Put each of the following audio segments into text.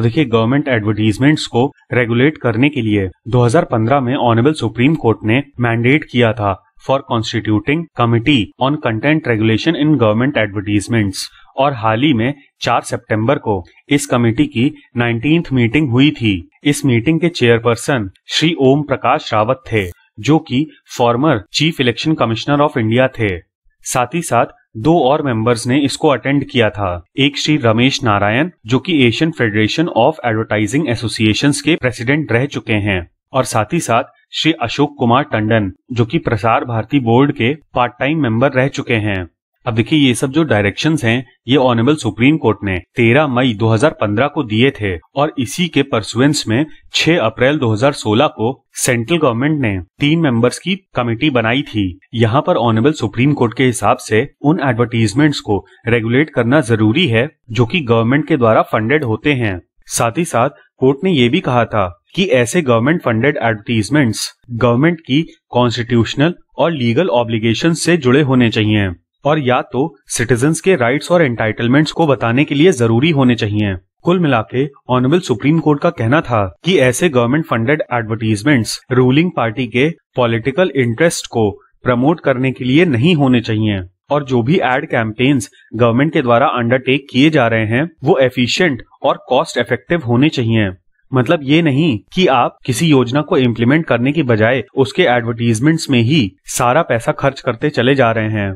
अब देखिए government advertisements को रेगुलेट करने के लिए 2015 में ऑनरेबल सुप्रीम कोर्ट ने मैंडेट किया था for constituting committee on content regulation in government advertisements और हाल ही में 4 सितंबर को इस कमेटी की नाइनटीन मीटिंग हुई थी इस मीटिंग के चेयरपर्सन श्री ओम प्रकाश रावत थे जो कि former chief election commissioner of India थे साथ ही साथ दो और मेंबर्स ने इसको अटेंड किया था एक श्री रमेश नारायण जो कि Asian Federation of Advertising Association के प्रेसिडेंट रह चुके हैं और साथ ही साथ श्री अशोक कुमार टंडन जो कि प्रसार भारती बोर्ड के पार्ट टाइम मेंबर रह चुके हैं अब देखिए ये सब जो डायरेक्शन हैं ये ऑनरेबल सुप्रीम कोर्ट ने 13 मई 2015 को दिए थे और इसी के परसुएंस में 6 अप्रैल 2016 को सेंट्रल गवर्नमेंट ने तीन मेंबर्स की कमेटी बनाई थी यहाँ पर ऑनरेबल सुप्रीम कोर्ट के हिसाब से उन एडवर्टीजमेंट्स को रेगुलेट करना जरूरी है जो की गवर्नमेंट के द्वारा फंडेड होते हैं साथ ही साथ कोर्ट ने ये भी कहा था कि ऐसे गवर्नमेंट फंडेड एडवर्टीजमेंट्स गवर्नमेंट की कॉन्स्टिट्यूशनल और लीगल ऑब्लिगेशन से जुड़े होने चाहिए और या तो सिटीजन के राइट्स और एंटाइटलमेंट्स को बताने के लिए जरूरी होने चाहिए कुल मिला के ऑनरेबल सुप्रीम कोर्ट का कहना था कि ऐसे government funded advertisements ruling party के पॉलिटिकल इंटरेस्ट को प्रमोट करने के लिए नहीं होने चाहिए और जो भी एड कैंपेन्स गवर्नमेंट के द्वारा अंडरटेक किए जा रहे हैं वो एफिशिएंट और कॉस्ट इफेक्टिव होने चाहिए मतलब ये नहीं कि आप किसी योजना को इम्प्लीमेंट करने की बजाय उसके एडवर्टीजमेंट्स में ही सारा पैसा खर्च करते चले जा रहे हैं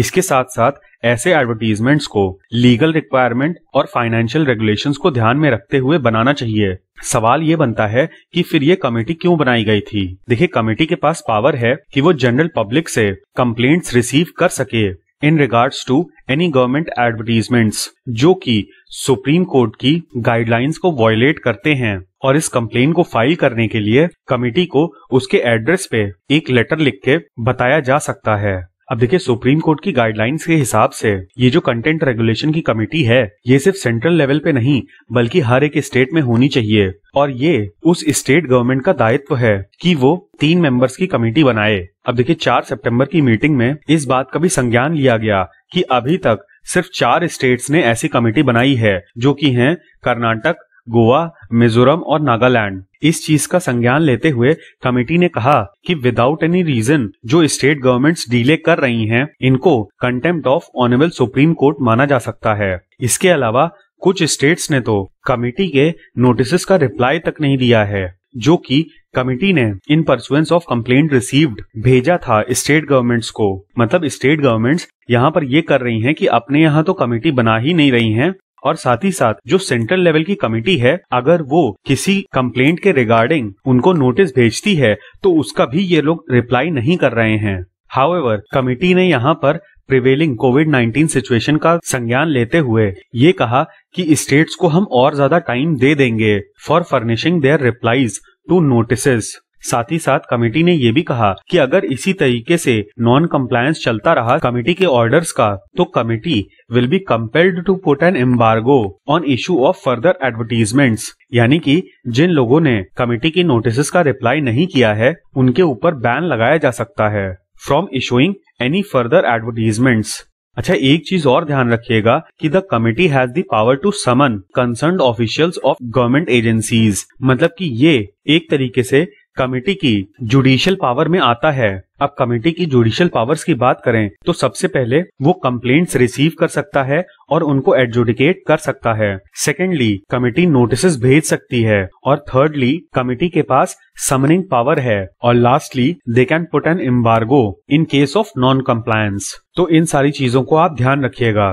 इसके साथ साथ ऐसे एडवर्टीजमेंट्स को लीगल रिक्वायरमेंट और फाइनेंशियल रेगुलेशंस को ध्यान में रखते हुए बनाना चाहिए सवाल ये बनता है कि फिर ये कमेटी क्यों बनाई गई थी देखिए कमेटी के पास पावर है कि वो जनरल पब्लिक से कम्प्लेन्ट्स रिसीव कर सके in regards to any government advertisements जो कि सुप्रीम कोर्ट की गाइडलाइंस को वॉयलेट करते हैं और इस कम्प्लेन को फाइल करने के लिए कमेटी को उसके एड्रेस पे एक लेटर लिख के बताया जा सकता है अब देखिए सुप्रीम कोर्ट की गाइडलाइंस के हिसाब से ये जो कंटेंट रेगुलेशन की कमेटी है ये सिर्फ सेंट्रल लेवल पे नहीं बल्कि हर एक स्टेट में होनी चाहिए और ये उस स्टेट गवर्नमेंट का दायित्व है कि वो तीन मेंबर्स की कमेटी बनाए अब देखिए चार सितंबर की मीटिंग में इस बात का भी संज्ञान लिया गया कि अभी तक सिर्फ चार स्टेट्स ने ऐसी कमेटी बनाई है जो कि हैं कर्नाटक गोवा मिजोरम और नागालैंड इस चीज का संज्ञान लेते हुए कमेटी ने कहा कि विदाउट एनी रीजन जो स्टेट गवर्नमेंट्स डीले कर रही हैं इनको contempt of honourable Supreme Court माना जा सकता है इसके अलावा कुछ स्टेट्स ने तो कमेटी के नोटिस का रिप्लाई तक नहीं दिया है जो कि कमेटी ने in pursuance of complaint received भेजा था स्टेट गवर्नमेंट्स को मतलब स्टेट गवर्नमेंट्स यहाँ पर ये कर रही हैं कि अपने यहाँ तो कमेटी बना ही नहीं रही हैं और साथ ही साथ जो सेंट्रल लेवल की कमेटी है अगर वो किसी कंप्लेंट के रिगार्डिंग उनको नोटिस भेजती है तो उसका भी ये लोग रिप्लाई नहीं कर रहे हैं हाउएवर कमेटी ने यहाँ पर प्रिवेलिंग कोविड 19 सिचुएशन का संज्ञान लेते हुए ये कहा कि स्टेट्स को हम और ज्यादा टाइम दे देंगे for furnishing their replies to notice साथ ही साथ कमेटी ने ये भी कहा कि अगर इसी तरीके से नॉन कम्प्लायंस चलता रहा कमेटी के ऑर्डर्स का तो committee will be compelled to put an embargo on issue of further advertisements यानी कि जिन लोगों ने कमेटी की नोटिस का रिप्लाई नहीं किया है उनके ऊपर बैन लगाया जा सकता है from issuing any further advertisements अच्छा एक चीज और ध्यान रखिएगा कि the committee has the power to summon concern officials of government agencies मतलब कि ये एक तरीके से कमेटी की जुडिशियल पावर में आता है अब कमेटी की जुडिशियल पावर्स की बात करें तो सबसे पहले वो कम्प्लेन्ट रिसीव कर सकता है और उनको एडजुडिकेट कर सकता है सेकेंडली कमेटी नोटिस भेज सकती है और थर्डली कमेटी के पास समनिंग पावर है और lastly they can put an embargo in case of non compliance तो इन सारी चीजों को आप ध्यान रखिएगा